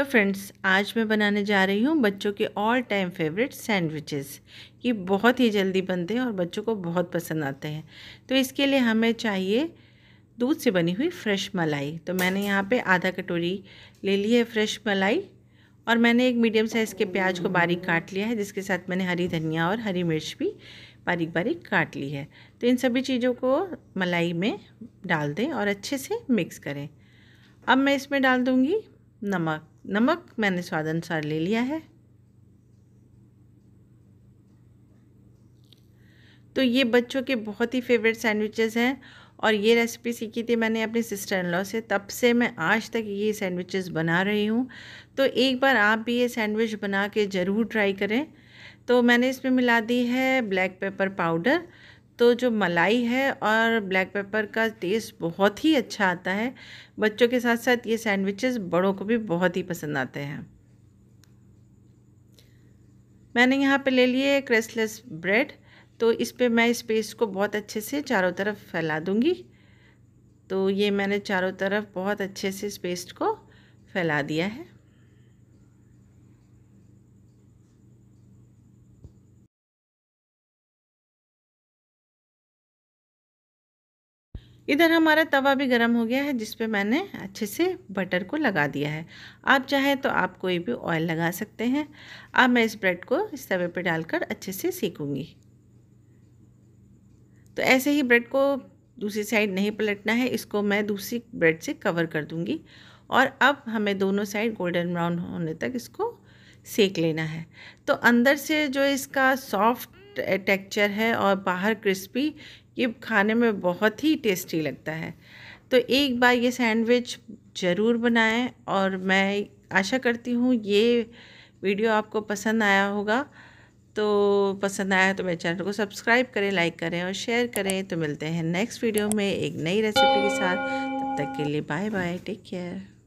तो फ्रेंड्स आज मैं बनाने जा रही हूँ बच्चों के ऑल टाइम फेवरेट सैंडविचेस ये बहुत ही जल्दी बनते हैं और बच्चों को बहुत पसंद आते हैं तो इसके लिए हमें चाहिए दूध से बनी हुई फ्रेश मलाई तो मैंने यहाँ पे आधा कटोरी ले ली है फ्रेश मलाई और मैंने एक मीडियम साइज़ के प्याज को बारीक काट लिया है जिसके साथ मैंने हरी धनिया और हरी मिर्च भी बारीक बारीक काट ली है तो इन सभी चीज़ों को मलाई में डाल दें और अच्छे से मिक्स करें अब मैं इसमें डाल दूँगी नमक नमक मैंने स्वाद अनुसार ले लिया है तो ये बच्चों के बहुत ही फेवरेट सैंडविचेस हैं और ये रेसिपी सीखी थी मैंने अपनी सिस्टर इन लॉ से तब से मैं आज तक ये सैंडविचेस बना रही हूँ तो एक बार आप भी ये सैंडविच बना के ज़रूर ट्राई करें तो मैंने इसमें मिला दी है ब्लैक पेपर पाउडर तो जो मलाई है और ब्लैक पेपर का टेस्ट बहुत ही अच्छा आता है बच्चों के साथ साथ ये सैंडविचेस बड़ों को भी बहुत ही पसंद आते हैं मैंने यहाँ पे ले लिए क्रेसलेस ब्रेड तो इस पे मैं इस पेस्ट को बहुत अच्छे से चारों तरफ फैला दूँगी तो ये मैंने चारों तरफ बहुत अच्छे से इस पेस्ट को फैला दिया है इधर हमारा तवा भी गर्म हो गया है जिस पे मैंने अच्छे से बटर को लगा दिया है आप चाहें तो आप कोई भी ऑयल लगा सकते हैं अब मैं इस ब्रेड को इस तवे पे डालकर अच्छे से सेकूँगी तो ऐसे ही ब्रेड को दूसरी साइड नहीं पलटना है इसको मैं दूसरी ब्रेड से कवर कर दूँगी और अब हमें दोनों साइड गोल्डन ब्राउन होने तक इसको सेक लेना है तो अंदर से जो इसका सॉफ्ट टेक्चर है और बाहर क्रिस्पी ये खाने में बहुत ही टेस्टी लगता है तो एक बार ये सैंडविच ज़रूर बनाएं और मैं आशा करती हूँ ये वीडियो आपको पसंद आया होगा तो पसंद आया तो मेरे चैनल को सब्सक्राइब करें लाइक करें और शेयर करें तो मिलते हैं नेक्स्ट वीडियो में एक नई रेसिपी के साथ तब तक के लिए बाय बाय टेक केयर